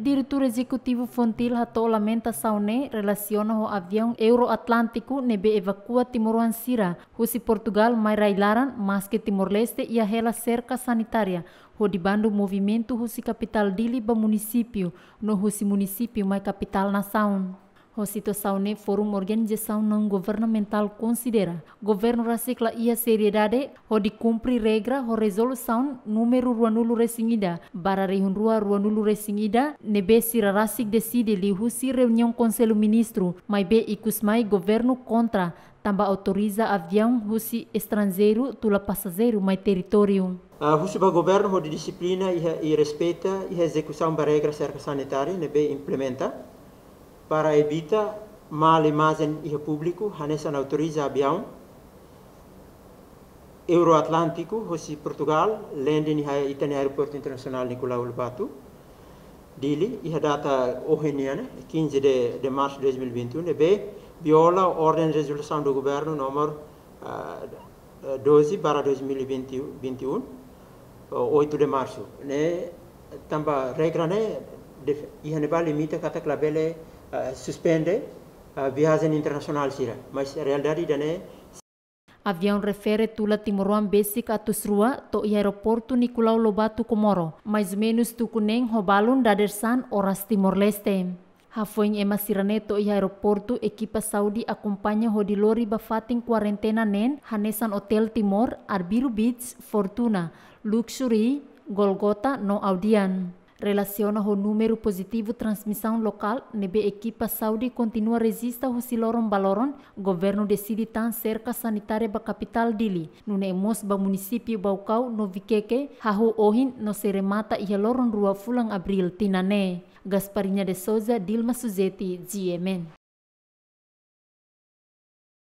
Diretor Executivo Fontil hatou lamentação ne relaciona o avião Euroatlântico nebe evacua Timor-Ansira, se Portugal mai railaran mas que Timor-Leste e a rela cerca sanitária, rodibando movimento husi capital Dili ba município, no husi município mai capital nação. A situação ne forum organização não governamental considera. Governo recicla e a seriedade o de cumprir regra o resolução número ruanulo resingida. Para rua ruanulo resingida, nebe sirarasik decide li husi reunião conselho ministro, mas be ikusmai governo contra, tamba autoriza avião russo estrangeiro tula passageiro mais território. A Rússia o governo de disciplina e, e respeita e execução da regra cerca sanitária, nebe implementa para evitar má imagem e público, Hanessa autoriza avião Euroatlântico, Rossi Portugal, Lenden e tem aeroporto internacional Nicolau Lobato, Dili, e a data Oheniana, 15 de, de março de 2021, e B, viola a ordem de resolução do governo número uh, 12 para 2021, 8 de março. Né? Também regra, né? E Hannibal limita a clabele Uh, suspende uh, viazen internasional sira mas realidade dane eh, Avião refere tula timoruan besik atus rua to aeroporto Nicolau Lobatu Komoro, mais menus tukuneng hobalun dadersan oras Timor-Leste. Hafoin ema sirane to aeroporto ekipa Saudi hodi Lori bafating quarentena nen hanesan hotel Timor, Arbiru Beach, Fortuna, Luxury, Golgota no Audian relaciona o número positivo transmissão local, nebe equipa saúde e continua resista o siloron baloron, governo decide tan cerca sanitária ba capital dili, nune emos ba município Baucau, Novikeke, Hahu Ohin, no seremata ia loron rua fulang abril tinane. Gasparinya de Souza, Dilma Suzeti, GMN.